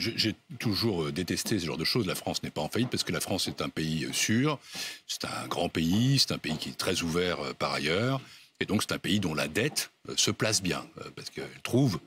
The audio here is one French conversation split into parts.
J'ai toujours euh, détesté ce genre de choses. La France n'est pas en faillite parce que la France est un pays euh, sûr, c'est un grand pays, c'est un pays qui est très ouvert euh, par ailleurs. Et donc c'est un pays dont la dette se place bien parce qu'elle trouve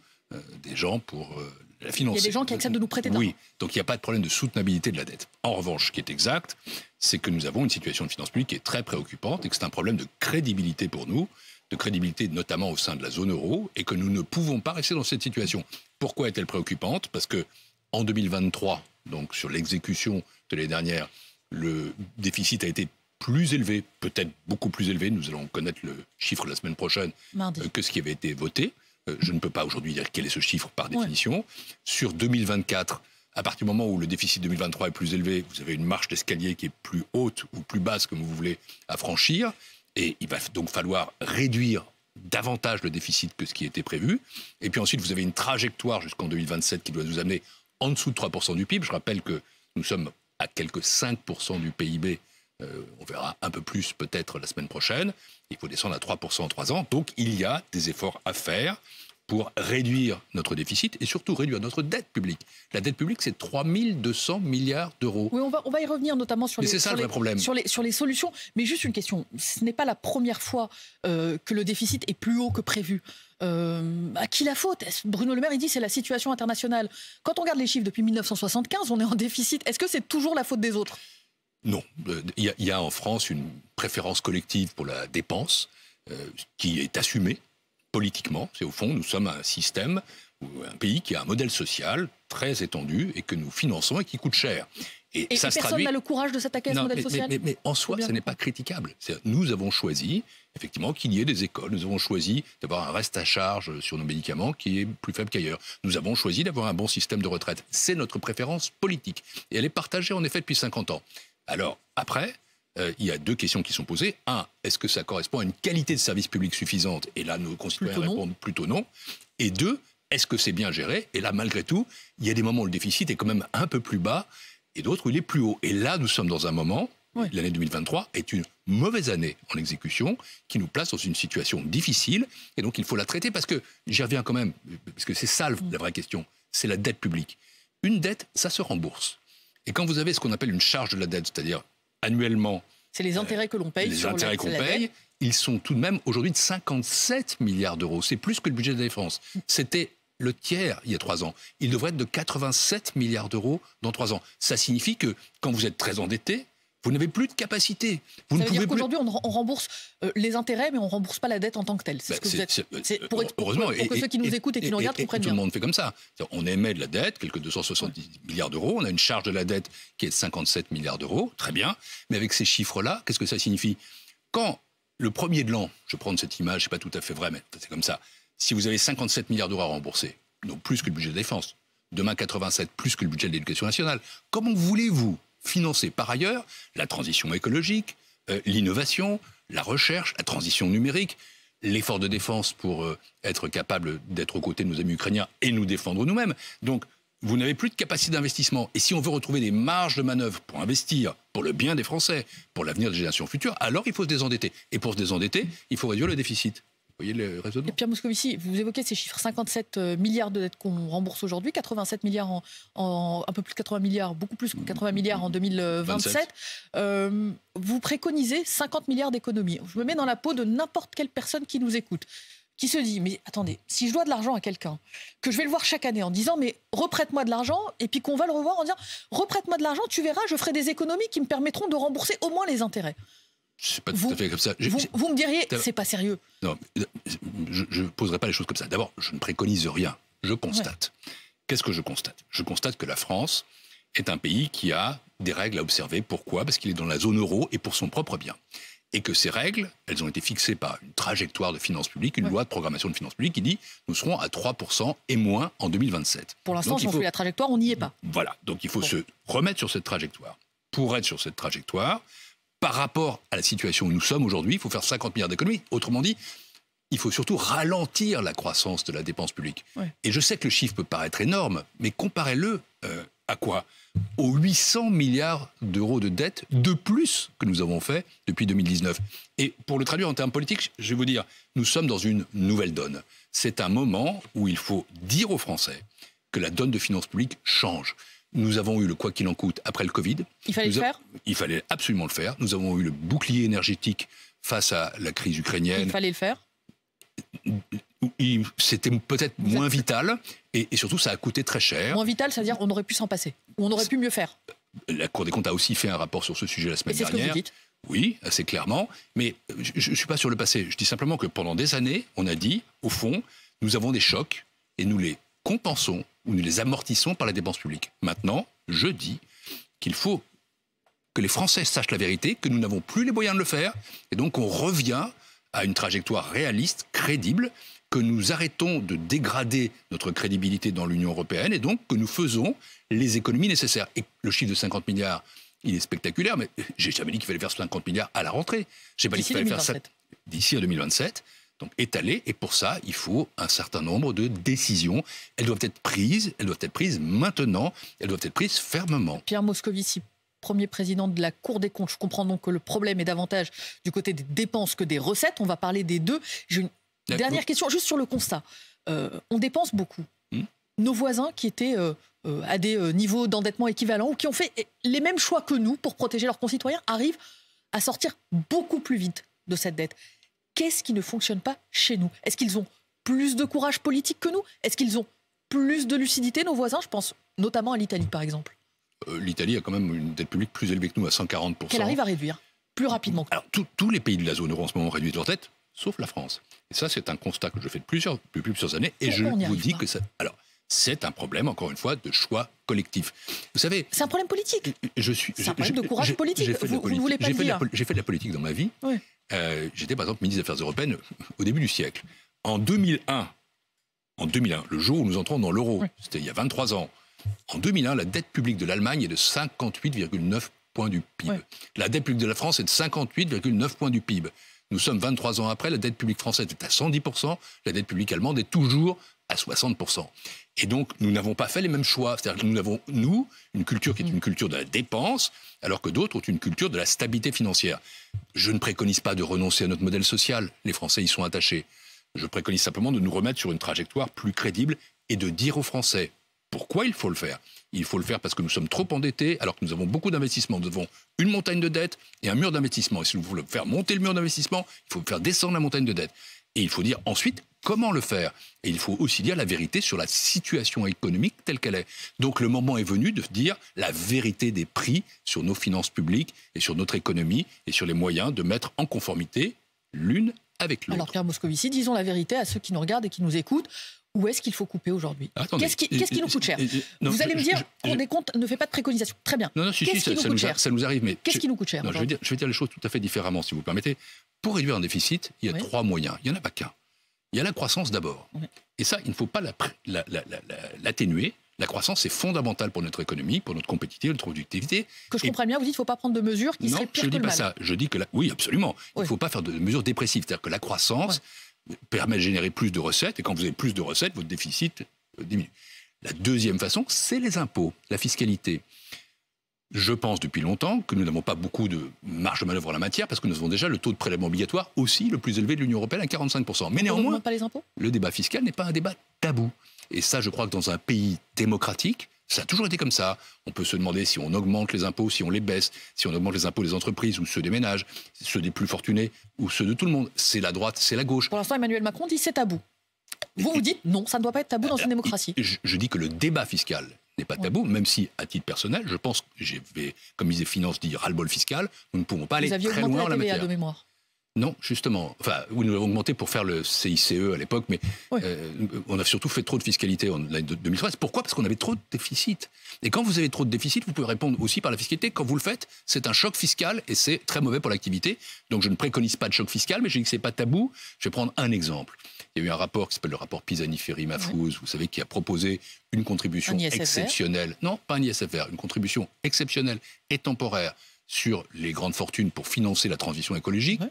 des gens pour la financer. Il y a des gens qui acceptent de nous prêter Oui, donc il n'y a pas de problème de soutenabilité de la dette. En revanche, ce qui est exact, c'est que nous avons une situation de finances publiques qui est très préoccupante et que c'est un problème de crédibilité pour nous de crédibilité, notamment au sein de la zone euro, et que nous ne pouvons pas rester dans cette situation. Pourquoi est-elle préoccupante Parce que en 2023, donc sur l'exécution de l'année dernière, le déficit a été plus élevé, peut-être beaucoup plus élevé, nous allons connaître le chiffre la semaine prochaine, euh, que ce qui avait été voté. Euh, je ne peux pas aujourd'hui dire quel est ce chiffre par définition. Sur 2024, à partir du moment où le déficit 2023 est plus élevé, vous avez une marche d'escalier qui est plus haute ou plus basse, comme vous voulez, à franchir. Et il va donc falloir réduire davantage le déficit que ce qui était prévu. Et puis ensuite, vous avez une trajectoire jusqu'en 2027 qui doit nous amener en dessous de 3% du PIB. Je rappelle que nous sommes à quelques 5% du PIB. Euh, on verra un peu plus peut-être la semaine prochaine. Il faut descendre à 3% en 3 ans. Donc il y a des efforts à faire pour réduire notre déficit et surtout réduire notre dette publique. La dette publique, c'est 3 200 milliards d'euros. Oui, on va, on va y revenir notamment sur, les, ça, sur, le les, problème. sur, les, solutions. Mais juste une question, ce n'est pas la première fois euh, que le déficit est plus haut que prévu. Euh, à qui la faute Bruno Le Maire, il dit c'est la situation internationale. Quand on regarde les chiffres depuis 1975, on est en déficit. Est-ce que c'est toujours la faute des autres Non. Euh, il y, a, en France une préférence collective pour la dépense qui est assumée politiquement. C'est au fond, nous sommes un système, un pays qui a un modèle social très étendu et que nous finançons et qui coûte cher. Et, ça personne traduit... n'a le courage de s'attaquer à ce modèle social. mais, en soi, ce n'est pas critiquable. Nous avons choisi, effectivement, qu'il y ait des écoles. Nous avons choisi d'avoir un reste à charge sur nos médicaments qui est plus faible qu'ailleurs. Nous avons choisi d'avoir un bon système de retraite. C'est notre préférence politique. Et elle est partagée, en effet, depuis 50 ans. Alors, après, euh, il y a deux questions qui sont posées. Un, est-ce que ça correspond à une qualité de service public suffisante Et là, nos concitoyens répondent plutôt non. Et deux, est-ce que c'est bien géré Et là, malgré tout, il y a des moments où le déficit est quand même un peu plus bas et d'autres où il est plus haut. Et là, nous sommes dans un moment, l'année 2023 est une mauvaise année en exécution qui nous place dans une situation difficile et donc il faut la traiter parce que, j'y reviens quand même, parce que c'est ça la vraie question, c'est la dette publique. Une dette, ça se rembourse. Et quand vous avez ce qu'on appelle une charge de la dette, c'est-à-dire annuellement. C'est les intérêts que l'on paye. Les intérêts qu'on paye, ils sont tout de même aujourd'hui de 57 milliards d'euros. C'est plus que le budget de la défense. C'était le tiers il y a trois ans. Il devrait être de 87 milliards d'euros dans trois ans. Ça signifie que quand vous êtes très endetté, vous n'avez plus de capacité. Vous ne pouvez dire qu'aujourd'hui, on rembourse euh, les intérêts, mais on ne rembourse pas la dette en tant que telle. C'est bah, ce que vous euh, Pour, euh, heureusement, pour, que ceux qui nous écoutent et qui nous regardent comprennent bien. Tout le monde fait comme ça. On émet de la dette, quelques 270 milliards d'euros. On a une charge de la dette qui est de 57 milliards d'euros. Très bien. Mais avec ces chiffres-là, qu'est-ce que ça signifie Quand le premier de l'an, je prends cette image, n'est pas tout à fait vrai, mais c'est comme ça. Si vous avez 57 milliards d'euros à rembourser, donc plus que le budget de défense, demain 87 plus que le budget de l'éducation nationale, comment voulez-vous financer par ailleurs la transition écologique, euh, l'innovation, la recherche, la transition numérique, l'effort de défense pour euh, être capable d'être aux côtés de nos amis ukrainiens et nous défendre nous-mêmes. Donc, vous n'avez plus de capacité d'investissement. Et si on veut retrouver des marges de manœuvre pour investir, pour le bien des Français, pour l'avenir des générations futures, alors il faut se désendetter. Et pour se désendetter, il faut réduire le déficit. Vous voyez le raisonnement. Pierre Moscovici, vous évoquez ces chiffres 57 euh, milliards de dettes qu'on rembourse aujourd'hui, 87 milliards en, un peu plus de 80 milliards, beaucoup plus que 80 mmh. milliards en 2027. Euh, vous préconisez 50 milliards d'économies. Je me mets dans la peau de n'importe quelle personne qui nous écoute qui se dit, mais attendez, si je dois de l'argent à quelqu'un, que je vais le voir chaque année en disant, mais reprête-moi de l'argent, et puis qu'on va le revoir en disant, reprête-moi de l'argent, tu verras, je ferai des économies qui me permettront de rembourser au moins les intérêts vous, comme ça. vous, me diriez, c'est pas sérieux. Non, euh, je ne poserai pas les choses comme ça. D'abord, je ne préconise rien. Je constate. Qu'est-ce que je constate Je constate que la France est un pays qui a des règles à observer. Pourquoi Parce qu'il est dans la zone euro et pour son propre bien. Et que ces règles, elles ont été fixées par une trajectoire de finances publiques, une loi de programmation de finances publiques qui dit nous serons à 3% et moins en 2027. Pour l'instant, si on fait la trajectoire, on n'y est pas. Voilà, donc il faut se remettre sur cette trajectoire. Pour être sur cette trajectoire, par rapport à la situation où nous sommes aujourd'hui, il faut faire 50 milliards d'économies. Autrement dit, il faut surtout ralentir la croissance de la dépense publique. Et je sais que le chiffre peut paraître énorme, mais comparez-le euh, à quoi Aux 800 milliards d'euros de dette de plus que nous avons fait depuis 2019. Et pour le traduire en termes politiques, je vais vous dire, nous sommes dans une nouvelle donne. C'est un moment où il faut dire aux Français que la donne de finances publiques change. Nous avons eu le quoi qu'il en coûte après le Covid. Il fallait le faire Il fallait absolument le faire. Nous avons eu le bouclier énergétique face à la crise ukrainienne. Il fallait le faire c'était peut-être moins vital et, surtout ça a coûté très cher. Moins vital, c'est-à-dire on aurait pu s'en passer ou on aurait pu mieux faire. La Cour des comptes a aussi fait un rapport sur ce sujet la semaine dernière. Ce que vous Oui, assez clairement. Mais je ne suis pas sur le passé. Je dis simplement que pendant des années, on a dit, au fond, nous avons des chocs et nous les compensons ou nous les amortissons par la dépense publique. Maintenant, je dis qu'il faut que les Français sachent la vérité, que nous n'avons plus les moyens de le faire, et donc on revient à une trajectoire réaliste, crédible, que nous arrêtons de dégrader notre crédibilité dans l'Union européenne, et donc que nous faisons les économies nécessaires. Et le chiffre de 50 milliards, il est spectaculaire, mais j'ai jamais dit qu'il fallait faire 50 milliards à la rentrée. J'ai pas dit qu'il faire ça d'ici à 2027 donc étalée. Et pour ça, il faut un certain nombre de décisions. Elles doivent être prises, elles doivent être prises maintenant, elles doivent être prises fermement. Pierre Moscovici, premier président de la Cour des comptes. Je comprends donc que le problème est davantage du côté des dépenses que des recettes. On va parler des deux. J'ai une dernière question, juste sur le constat. Euh, on dépense beaucoup. Hmm. Nos voisins qui étaient euh, euh, à des niveaux d'endettement équivalents ou qui ont fait les mêmes choix que nous pour protéger leurs concitoyens arrivent à sortir beaucoup plus vite de cette dette qu'est-ce qui ne fonctionne pas chez nous Est-ce qu'ils ont plus de courage politique que nous Est-ce qu'ils ont plus de lucidité, nos voisins Je pense notamment à l'Italie, par exemple. Euh, L'Italie a quand même une dette publique plus élevée que nous, à 140%. Qu'elle arrive à réduire plus rapidement. Que Alors, tous les pays de la zone euro en ce moment réduit leur dette, sauf la France. Et ça, c'est un constat que je fais depuis plusieurs années, et je vous dis que ça... Alors, c'est un problème, encore une fois, de choix collectif. Vous savez... C'est un problème politique. C'est un problème de courage politique. Vous, ne voulez pas dire. J'ai fait de la politique dans ma vie. Euh, j'étais par exemple ministre des Affaires européennes au début du siècle. En 2001, en 2001 le jour où nous entrons dans l'euro, c'était il y a 23 ans, en 2001, la dette publique de l'Allemagne est de 58,9 points du PIB. La dette publique de la France est de 58,9 points du PIB. Nous sommes 23 ans après, la dette publique française est à 110%, la dette publique allemande est toujours à 60%. Et donc, nous n'avons pas fait les mêmes choix. C'est-à-dire que nous avons, nous, une culture qui est mm. une culture de la dépense, alors que d'autres ont une culture de la stabilité financière. Je ne préconise pas de renoncer à notre modèle social. Les Français y sont attachés. Je préconise simplement de nous remettre sur une trajectoire plus crédible et de dire aux Français pourquoi il faut le faire. Il faut le faire parce que nous sommes trop endettés, alors que nous avons beaucoup d'investissements. Nous avons une montagne de dettes et un mur d'investissement. Et si nous voulons faire monter le mur d'investissement, il faut faire descendre la montagne de dettes. Et il faut dire ensuite comment le faire. Et il faut aussi dire la vérité sur la situation économique telle qu'elle est. Donc le moment est venu de dire la vérité des prix sur nos finances publiques et sur notre économie et sur les moyens de mettre en conformité l'une avec l'autre. Alors Pierre Moscovici, disons la vérité à ceux qui nous regardent et qui nous écoutent. Où est-ce qu'il faut couper aujourd'hui Qu'est-ce qui, nous coûte cher Vous allez me dire qu'on est comptes ne fait pas de préconisation. Très bien. Non, non, si, ça, nous nous arrive. Mais qu'est-ce qui nous coûte cher je, dire, je vais dire les choses tout à fait différemment, si vous permettez. Pour réduire un déficit, il y a trois moyens. Il n'y en a pas qu'un. Il y a la croissance d'abord. Et ça, il ne faut pas l'atténuer. La, croissance est fondamentale pour notre économie, pour notre compétitivité, notre productivité. Que je comprends bien, vous dites qu'il ne faut pas prendre de mesures qui non, seraient pires je dis pas ça. Je dis que oui, absolument. Il ne faut pas faire de mesures dépressives. C'est-à-dire que la croissance permet de générer plus de recettes. Et quand vous avez plus de recettes, votre déficit euh, diminue. La deuxième façon, c'est les impôts, la fiscalité je pense depuis longtemps que nous n'avons pas beaucoup de marge de manœuvre en la matière parce que nous avons déjà le taux de prélèvement obligatoire aussi le plus élevé de l'Union européenne à 45%. Mais néanmoins, pas les impôts le débat fiscal n'est pas un débat tabou. Et ça, je crois que dans un pays démocratique, ça a toujours été comme ça. On peut se demander si on augmente les impôts, si on les baisse, si on augmente les impôts des entreprises ou ceux des ménages, ceux des plus fortunés ou ceux de tout le monde. C'est la droite, c'est la gauche. Pour l'instant, Emmanuel Macron dit c'est tabou. Vous vous dites non, ça ne doit pas être tabou dans une démocratie. je dis que le débat fiscal n'est pas tabou, même si, à titre personnel, je pense que j'ai, comme disait Finance, dit ras-le-bol fiscal, nous ne pouvons pas aller très loin la en la matière. De mémoire. Non, justement. Enfin, oui, nous l'avons augmenté pour faire le CICE à l'époque, mais euh, on a surtout fait trop de fiscalité en 2013. Pourquoi Parce qu'on avait trop de déficit. Et quand vous avez trop de déficit, vous pouvez répondre aussi par la fiscalité. Quand vous le faites, c'est un choc fiscal et c'est très mauvais pour l'activité. Donc je ne préconise pas de choc fiscal, mais je dis que ce n'est pas tabou. Je vais prendre un exemple. Il y a eu un rapport qui s'appelle le rapport pisani ferry Mafouz vous savez, qui a proposé une contribution exceptionnelle. Non, pas un ISFR, une contribution exceptionnelle et temporaire sur les grandes fortunes pour financer la transition écologique,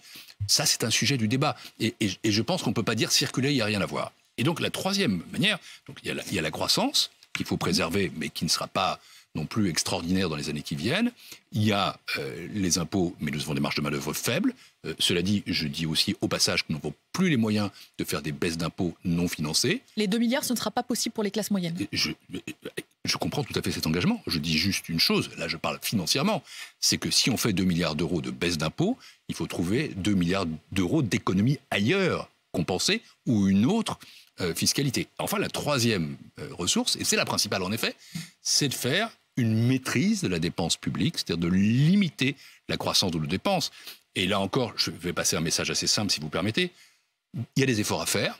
ça c'est un sujet du débat. Et, je pense qu'on ne peut pas dire circuler, il n'y a rien à voir. Et donc la troisième manière, il y a la, croissance qu'il faut préserver, mais qui ne sera pas non plus extraordinaire dans les années qui viennent. Il y a euh, les impôts, mais nous avons des marges de manœuvre faibles. Euh, cela dit, je dis aussi au passage que nous n'avons plus les moyens de faire des baisses d'impôts non financées. Les 2 milliards, ce ne sera pas possible pour les classes moyennes. Je comprends tout à fait cet engagement. Je dis juste une chose, là je parle financièrement, c'est que si on fait 2 milliards d'euros de baisse d'impôts, il faut trouver 2 milliards d'euros d'économies ailleurs compensées ou une autre euh, fiscalité. Enfin, la troisième euh, ressource, et c'est la principale en effet, c'est de faire une maîtrise de la dépense publique, c'est-à-dire de limiter la croissance de nos dépenses. Et là encore, je vais passer un message assez simple si vous permettez. Il y a des efforts à faire,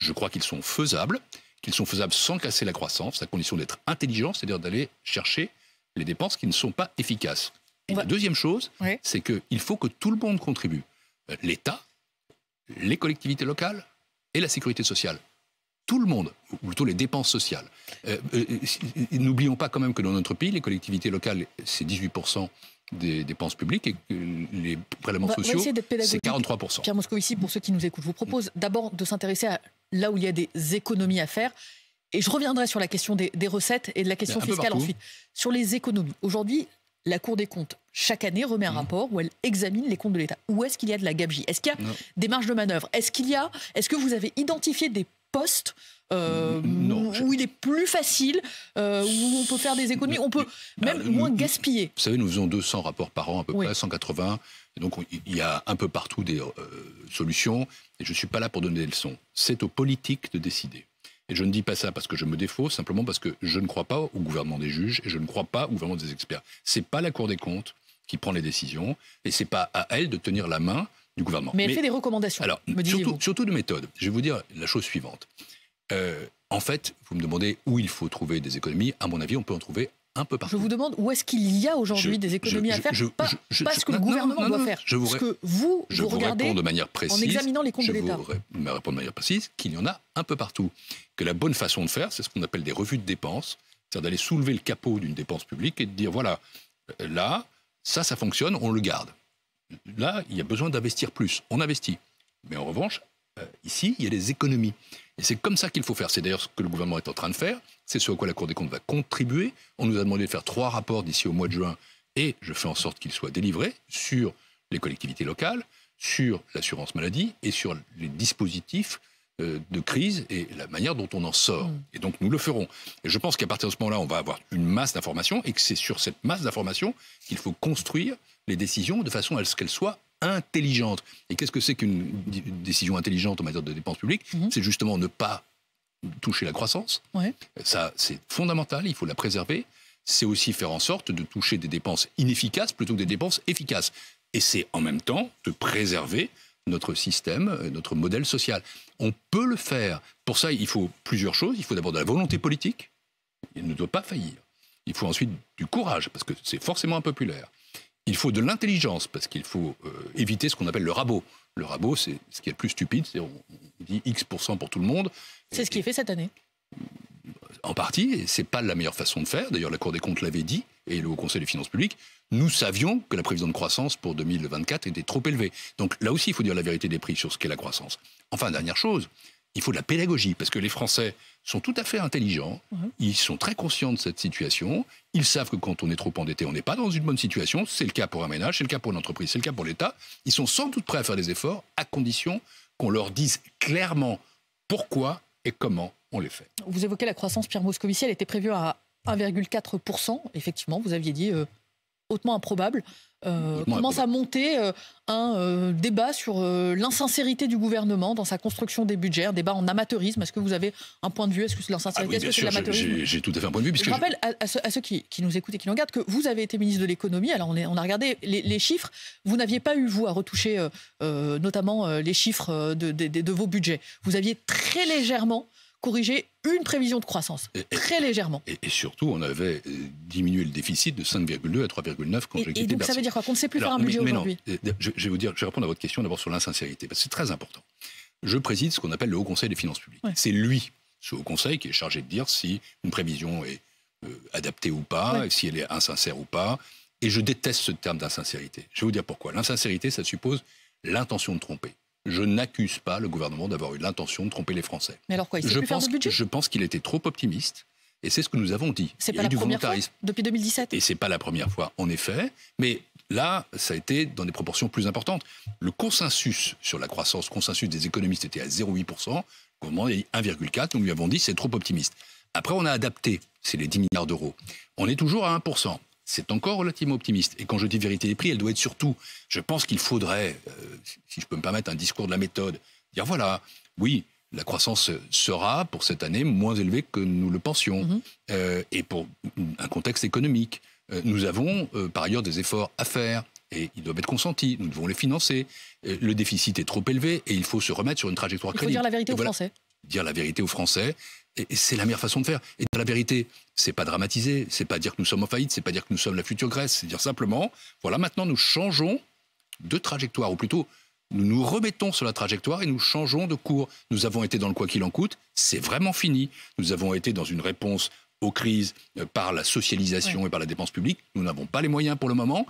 je crois qu'ils sont faisables qu'ils sont faisables sans casser la croissance, à condition d'être intelligent, c'est-à-dire d'aller chercher les dépenses qui ne sont pas efficaces. Et la deuxième chose, c'est qu'il faut que tout le monde contribue. Euh, L'État, les collectivités locales et la sécurité sociale. Tout le monde, ou plutôt les dépenses sociales. Euh, euh, n'oublions pas quand même que dans notre pays, les collectivités locales, c'est 18% des dépenses publiques et les prélèvements sociaux, c'est 43%. Pierre Moscovici, pour ceux qui nous écoutent, vous propose d'abord de s'intéresser à là où il y a des économies à faire. Et je reviendrai sur la question des, recettes et de la question fiscale ensuite. Sur les économies, aujourd'hui, la Cour des comptes, chaque année, remet un mmh. rapport où elle examine les comptes de l'État. Où est-ce qu'il y a de la gabegie Est-ce qu'il y a des marges de manœuvre Est-ce qu'il y a Est-ce que vous avez identifié des poste euh, non, où, il est plus facile, euh, où on peut faire des économies, on peut bah, même moins gaspiller. Vous savez, nous faisons 200 rapports par an à peu près, 180. Et donc il y a un peu partout des euh, solutions. Et je ne suis pas là pour donner des leçons. C'est aux politiques de décider. Et je ne dis pas ça parce que je me défaut, simplement parce que je ne crois pas au gouvernement des juges et je ne crois pas au gouvernement des experts. C'est pas la Cour des comptes qui prend les décisions et c'est pas à elle de tenir la main gouvernement. Mais elle fait des recommandations. Alors, surtout, surtout, de méthode. Je vais vous dire la chose suivante. Euh, en fait, vous me demandez où il faut trouver des économies. À mon avis, on peut en trouver un peu partout. Je vous demande où est-ce qu'il y a aujourd'hui des économies à faire, je, pas, pas, ce que le gouvernement doit faire, je vous, ce que vous, vous, réponds de manière précise, en examinant les comptes de l'État. Je vous réponds de manière précise qu'il y en a un peu partout. Que la bonne façon de faire, c'est ce qu'on appelle des revues de dépenses, c'est-à-dire d'aller soulever le capot d'une dépense publique et de dire, voilà, là, ça, ça fonctionne, on le garde là, il y a besoin d'investir plus. On investit. Mais en revanche, euh, ici, il y a des économies. Et c'est comme ça qu'il faut faire. C'est d'ailleurs ce que le gouvernement est en train de faire. C'est ce à quoi la Cour des comptes va contribuer. On nous a demandé de faire trois rapports d'ici au mois de juin. Et je fais en sorte qu'ils soient délivrés sur les collectivités locales, sur l'assurance maladie et sur les dispositifs euh, de crise et la manière dont on en sort. Mm. Et donc nous le ferons. Et je pense qu'à partir de ce moment-là, on va avoir une masse d'informations et que c'est sur cette masse d'informations qu'il faut construire les décisions de façon à ce qu'elles soient intelligentes. Et qu'est-ce que c'est qu'une décision intelligente en matière de dépenses publiques mm-hmm. C'est justement ne pas toucher la croissance. Ça, c'est fondamental, il faut la préserver. C'est aussi faire en sorte de toucher des dépenses inefficaces plutôt que des dépenses efficaces. Et c'est en même temps de préserver notre système, euh, notre modèle social. On peut le faire. Pour ça, il faut plusieurs choses. Il faut d'abord de la volonté politique. Il ne doit pas faillir. Il faut ensuite du courage, parce que c'est forcément impopulaire. Il faut de l'intelligence, parce qu'il faut euh, éviter ce qu'on appelle le rabot. Le rabot, c'est ce qui est le plus stupide. C'est on dit X% pour tout le monde. C'est ce qui est fait cette année en partie, et n'est pas la meilleure façon de faire. D'ailleurs, la Cour des comptes l'avait dit, et le Haut Conseil des finances publiques, nous savions que la prévision de croissance pour 2024 était trop élevée. Donc là aussi, il faut dire la vérité des prix sur ce qu'est la croissance. Enfin, dernière chose, il faut de la pédagogie, parce que les Français sont tout à fait intelligents, mhm. ils sont très conscients de cette situation, ils savent que quand on est trop endetté, on n'est pas dans une bonne situation, c'est le cas pour un ménage, c'est le cas pour une entreprise, c'est le cas pour l'État, ils sont sans doute prêts à faire des efforts, à condition qu'on leur dise clairement pourquoi et comment on les fait. Vous évoquez la croissance, Pierre Moscovici, elle était prévue à 1,4%. Effectivement, vous aviez dit euh, hautement improbable. Euh, commence à monter un euh, débat sur euh, l'insincérité du gouvernement dans sa construction des budgets, un débat en amateurisme. Est-ce que vous avez un point de vue Est-ce que c'est ah l'insincérité Est-ce que c'est l'amateurisme J'ai tout à fait un point de vue. je rappelle à, ceux, qui, nous écoutent et qui nous regardent que vous avez été ministre de l'économie. Alors on, on, a regardé les, chiffres. Vous n'aviez pas eu, vous, à retoucher notamment les chiffres de, de vos budgets. Vous aviez très légèrement corriger une prévision de croissance, très légèrement. Et, surtout, on avait euh, diminué le déficit de 5,2 à 3,9 quand Et, et donc ça veut dire quoi Qu'on ne sait plus faire un budget aujourd'hui euh, je, je, vais vous dire, je vais répondre à votre question d'abord sur l'insincérité, parce que c'est très important. Je préside ce qu'on appelle le Haut Conseil des finances publiques. C'est lui, ce Haut Conseil, qui est chargé de dire si une prévision est euh, adaptée ou pas, si elle est insincère ou pas. Et je déteste ce terme d'insincérité. Je vais vous dire pourquoi. L'insincérité, ça suppose l'intention de tromper je n'accuse pas le gouvernement d'avoir eu l'intention de tromper les Français. Mais alors quoi il je, plus pense, le budget je pense qu'il était trop optimiste. Et c'est ce que nous avons dit. C'est pas la première fois depuis 2017. Et c'est pas la première fois, en effet. Mais là, ça a été dans des proportions plus importantes. Le consensus sur la croissance, consensus des économistes était à 0,8 comment est 1,4. Nous lui avons dit c'est trop optimiste. Après, on a adapté, c'est les 10 milliards d'euros. On est toujours à 1 c'est encore relativement optimiste. Et quand je dis vérité des prix, elle doit être surtout, je pense qu'il faudrait, euh, si je peux me permettre, un discours de la méthode, dire voilà, oui, la croissance sera pour cette année moins élevée que nous le pensions, mhm. euh, et pour un contexte économique. Euh, nous avons par ailleurs des efforts à faire, et ils doivent être consentis, nous devons les financer. Le déficit est trop élevé, et il faut se remettre sur une trajectoire crédible. Il faut dire la vérité aux Français dire la vérité aux Français. Et, c'est la meilleure façon de faire. Et dire la vérité, c'est pas dramatiser, c'est pas dire que nous sommes en faillite, c'est pas dire que nous sommes la future Grèce, c'est dire simplement, voilà, maintenant nous changeons de trajectoire, ou plutôt nous nous remettons sur la trajectoire et nous changeons de cours. Nous avons été dans le quoi qu'il en coûte, c'est vraiment fini. Nous avons été dans une réponse aux crises euh, par la socialisation et par la dépense publique. Nous n'avons pas les moyens pour le moment.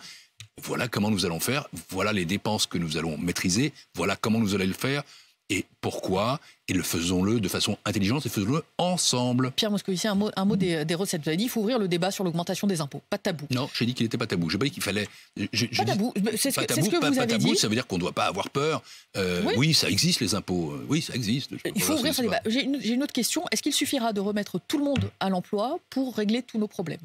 Voilà comment nous allons faire, voilà les dépenses que nous allons maîtriser, voilà comment nous allons le faire et pourquoi, et le faisons-le de façon intelligente et faisons-le ensemble. Pierre Moscovici, un mot, des, recettes. Vous avez dit il faut ouvrir le débat sur l'augmentation des impôts. Pas tabou. Non, j'ai dit qu'il n'était pas tabou. Je n'ai pas dit qu'il fallait. pas tabou. C'est ce, que vous pas avez tabou, dit. Ça veut dire qu'on ne doit pas avoir peur. Euh, oui. ça existe les impôts. Euh, oui, ça existe. Il faut ouvrir ce débat. J'ai une, autre question. Est-ce qu'il suffira de remettre tout le monde à l'emploi pour régler tous nos problèmes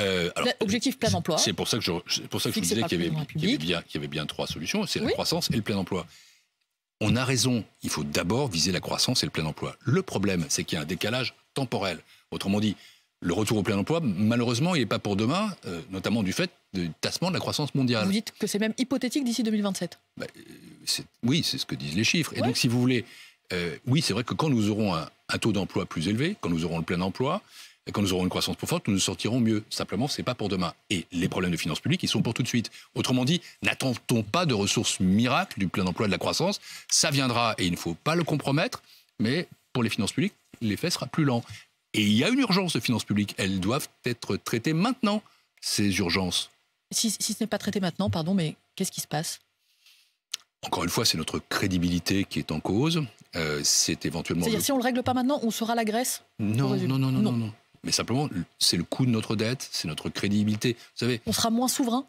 euh, Objectif plein emploi. C'est pour ça que je, pour ça vous disais qu'il y, avait bien trois solutions, c'est la croissance et le plein emploi. On a raison, il faut d'abord viser la croissance et le plein emploi. Le problème, c'est qu'il y a un décalage temporel. Autrement dit, le retour au plein emploi, malheureusement, il n'est pas pour demain, euh, notamment du fait du tassement de la croissance mondiale. Vous dites que c'est même hypothétique d'ici 2027 bah, euh, Oui, c'est ce que disent les chiffres. Et donc, si vous voulez, euh, oui, c'est vrai que quand nous aurons un taux d'emploi plus élevé, quand nous aurons le plein emploi, et quand nous aurons une croissance plus forte, nous nous sortirons mieux. Simplement, ce n'est pas pour demain. Et les problèmes de finances publiques, ils sont pour tout de suite. Autrement dit, n'attendons pas de ressources miracles du plein emploi de la croissance. Ça viendra et il ne faut pas le compromettre. Mais pour les finances publiques, l'effet sera plus lent. Et il y a une urgence de finances publiques. Elles doivent être traitées maintenant, ces urgences. Si, ce n'est pas traité maintenant, pardon, mais qu'est-ce qui se passe encore une fois, c'est notre crédibilité qui est en cause. Euh, c'est éventuellement. C'est-à-dire, si on ne le règle pas maintenant, on sera la Grèce non, non, non. non. non. Mais simplement, c'est le coût de notre dette, c'est notre crédibilité. Vous savez, on sera moins souverain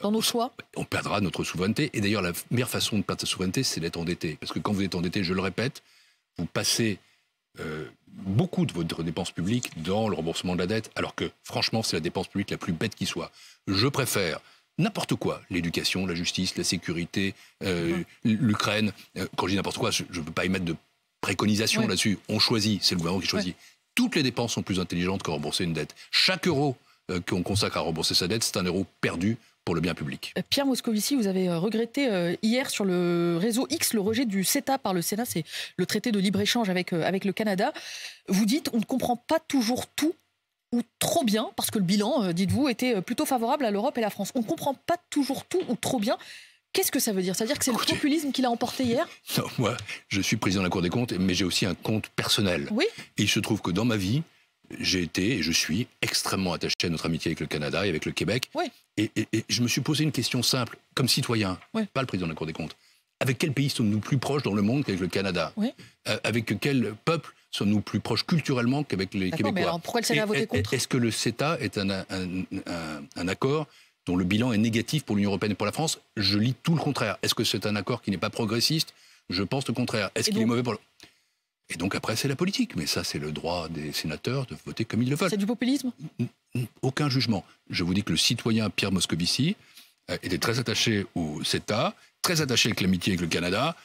dans nos choix On perdra notre souveraineté. Et d'ailleurs, la meilleure façon de perdre sa souveraineté, c'est d'être endetté. Parce que quand vous êtes endetté, je le répète, vous passez euh, beaucoup de votre dépenses publique dans le remboursement de la dette, alors que franchement, c'est la dépense publique la plus bête qui soit. Je préfère n'importe quoi, l'éducation, la justice, la sécurité, euh, mm-hmm. l'Ukraine. Euh, quand je dis n'importe quoi, je ne peux pas y mettre de préconisation là-dessus. On choisit, c'est le gouvernement qui choisit toutes les dépenses sont plus intelligentes que rembourser une dette. Chaque euro euh, qu'on consacre à rembourser sa dette, c'est un euro perdu pour le bien public. Euh, Pierre Moscovici, vous avez euh, regretté hier sur le réseau X le rejet du CETA par le Sénat, c'est le traité de libre-échange avec, avec le Canada. Vous dites on ne comprend pas toujours tout ou trop bien, parce que le bilan, dites-vous, était plutôt favorable à l'Europe et la France. On ne comprend pas toujours tout ou trop bien. Qu'est-ce que ça veut dire C'est-à-dire que c'est le populisme qui l'a emporté hier moi, je suis président de la Cour des comptes, mais j'ai aussi un compte personnel. Oui. Et il se trouve que dans ma vie, j'ai été et je suis extrêmement attaché à notre amitié avec le Canada et avec le Québec. Oui. Et, je me suis posé une question simple, comme citoyen, pas le président de la Cour des comptes. Avec quel pays sommes-nous plus proches dans le monde qu'avec le Canada oui. Euh, avec quel peuple sommes-nous plus proches culturellement qu'avec les Québécois alors, Pourquoi le Sénat a voté contre Est-ce que le CETA est un, un accord dont le bilan est négatif pour l'Union européenne et pour la France. Je lis tout le contraire. Est-ce que c'est un accord qui n'est pas progressiste Je pense le contraire. Est-ce qu'il est mauvais pour le... Et donc après, c'est la politique. Mais ça, c'est le droit des sénateurs de voter comme ils le veulent. C'est du populisme Aucun jugement. Je vous dis que le citoyen Pierre Moscovici euh, était très attaché au CETA, très attaché avec l'amitié avec le Canada,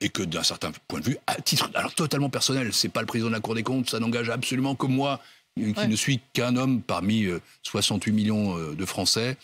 et que d'un certain point de vue, à titre alors totalement personnel, c'est pas le président de la Cour des comptes, ça n'engage absolument que moi, euh, qui ne suis qu'un homme parmi 68 euh, millions de Français,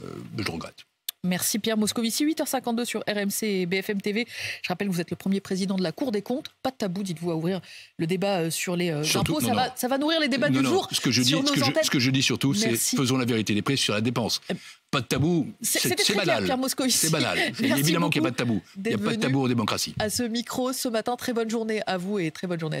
euh, je regrette. Merci Pierre Moscovici, 8h52 sur RMC et BFM TV. Je rappelle que vous êtes le premier président de la Cour des comptes. Pas de tabou, dites-vous, à ouvrir le débat euh, sur les euh, impôts. ça, Va, nourrir les débats non, du jour. Ce que, je dis, ce, dis surtout, c'est faisons la vérité des prix sur la dépense. Eh, pas de tabou, c'est banal. C'est banal. Évidemment qu'il n'y a pas de tabou. Il n'y a pas de tabou en démocratie. À ce micro ce matin, très bonne journée à vous et très bonne journée à tous.